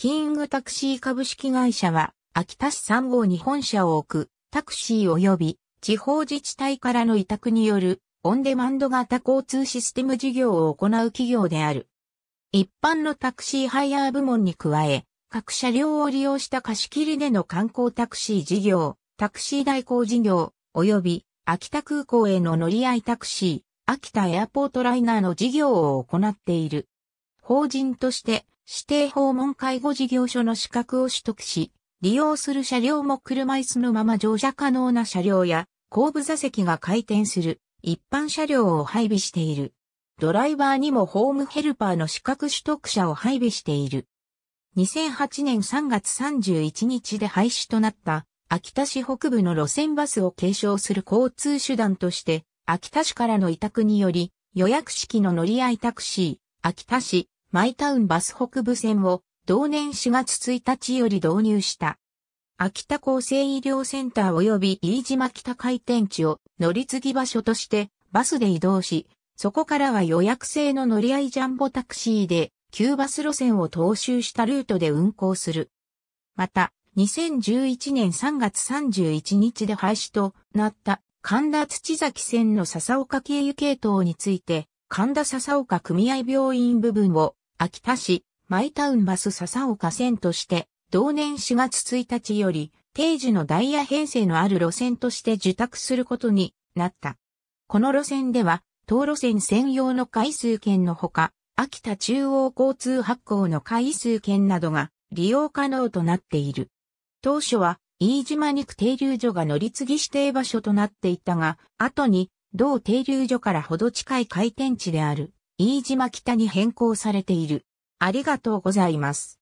キングタクシー株式会社は、秋田市3号に本社を置く、タクシー及び、地方自治体からの委託による、オンデマンド型交通システム事業を行う企業である。一般のタクシーハイヤー部門に加え、各車両を利用した貸し切りでの観光タクシー事業、タクシー代行事業、及び秋田空港への乗り合いタクシー、秋田エアポートライナーの事業を行っている。法人として指定訪問介護事業所の資格を取得し、利用する車両も車椅子のまま乗車可能な車両や、後部座席が回転する一般車両を配備している。ドライバーにもホームヘルパーの資格取得者を配備している。2008年3月31日で廃止となった秋田市北部の路線バスを継承する交通手段として、秋田市からの委託により予約式の乗り合いタクシー、秋田市、マイタウンバス北部線を同年4月1日より導入した。秋田厚生医療センター及び飯島北回転地を乗り継ぎ場所としてバスで移動し、そこからは予約制の乗り合いジャンボタクシーで旧バス路線を踏襲したルートで運行する。また、2011年3月31日で廃止となった神田土崎線の笹岡経由系統について、神田笹岡組合病院部分を秋田市、マイタウンバス笹岡線として、同年4月1日より、定時のダイヤ編成のある路線として受託することになった。この路線では、当路線専用の回数券のほか、秋田中央交通発行の回数券などが利用可能となっている。当初は、飯島肉停留所が乗り継ぎ指定場所となっていたが、後に、同停留所からほど近い回転地である、飯島北に変更されている。ありがとうございます。